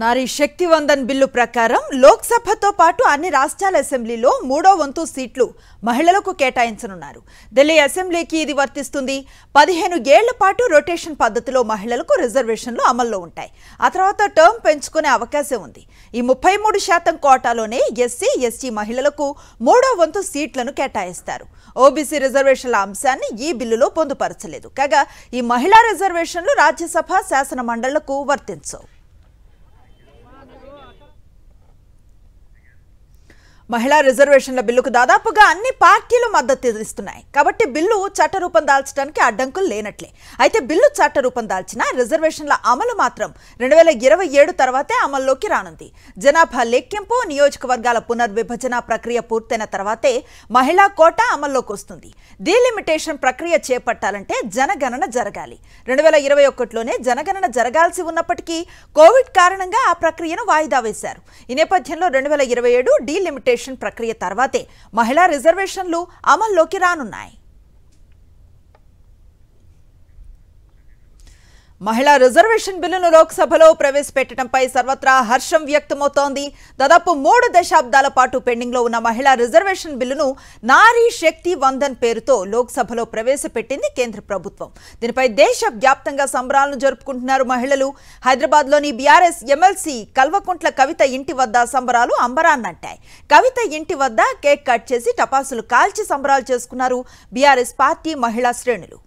నారీ శక్తివందన్ బిల్లు ప్రకారం లోక్సభతో పాటు అన్ని రాష్ట్రాల అసెంబ్లీలో మూడో వంతు సీట్లు మహిళలకు కేటాయించనున్నారు ఢిల్లీ అసెంబ్లీకి ఇది వర్తిస్తుంది పదిహేను ఏళ్ల పాటు రొటేషన్ పద్ధతిలో మహిళలకు రిజర్వేషన్లు అమల్లో ఉంటాయి ఆ తర్వాత టర్మ్ పెంచుకునే అవకాశం ఉంది ఈ ముప్పై మూడు శాతం కోటాలోనే ఎస్సీ ఎస్టీ మహిళలకు మూడో వంతు సీట్లను కేటాయిస్తారు ఓబీసీ రిజర్వేషన్ల అంశాన్ని ఈ బిల్లులో పొందుపరచలేదు కాగా ఈ మహిళా రిజర్వేషన్లు రాజ్యసభ శాసన మండళ్లకు వర్తించవు మహిళా రిజర్వేషన్ల బిల్లుకు దాదాపుగా అన్ని పార్టీలు మద్దతు ఇస్తున్నాయి కాబట్టి బిల్లు చట్టరూపం దాల్చడానికి అడ్డంకులు లేనట్లే అయితే బిల్లు చట్టరూపం దాల్చిన రిజర్వేషన్ల అమలు మాత్రం రెండు వేల ఇరవై ఏడు తర్వాతే అమల్లోకి రానుంది జనాభా లెక్కింపు నియోజకవర్గాల పునర్విభజన ప్రక్రియ పూర్తయిన తర్వాతే మహిళా కోట అమల్లోకి వస్తుంది డీలిమిటేషన్ ప్రక్రియ చేపట్టాలంటే జనగణన జరగాలి రెండు వేల ఇరవై ఒకటిలోనే జనగణన జరగాల్సి ఉన్నప్పటికీ కోవిడ్ కారణంగా ఆ ప్రక్రియను వాయిదా వేశారు ఈ నేపథ్యంలో రెండు వేల ఇరవై ఏడు డీలిమిటేషన్ రిజర్వేషన్ ప్రక్రియ తర్వాతే మహిళా రిజర్వేషన్లు అమల్లోకి రానున్నాయి మహిళా రిజర్వేషన్ బిల్లును లోక్సభలో ప్రవేశపెట్టడంపై సర్వత్రా హర్షం వ్యక్తమవుతోంది దాదాపు మూడు దశాబ్దాల పాటు పెండింగ్లో ఉన్న మహిళా రిజర్వేషన్ బిల్లును నారీ శక్తి వందన్ పేరుతో లోక్సభలో ప్రవేశపెట్టింది కేంద్ర ప్రభుత్వం దీనిపై వ్యాప్తంగా సంబరాలను జరుపుకుంటున్నారు మహిళలు హైదరాబాద్లోని బీఆర్ఎస్ ఎమ్మెల్సీ కల్వకుంట్ల కవిత ఇంటి వద్ద సంబరాలు అంబరాన్నంటాయి కవిత ఇంటి వద్ద కేక్ కట్ చేసి టపాసులు కాల్చి సంబరాలు చేసుకున్నారు బీఆర్ఎస్ పార్టీ మహిళా శ్రేణులు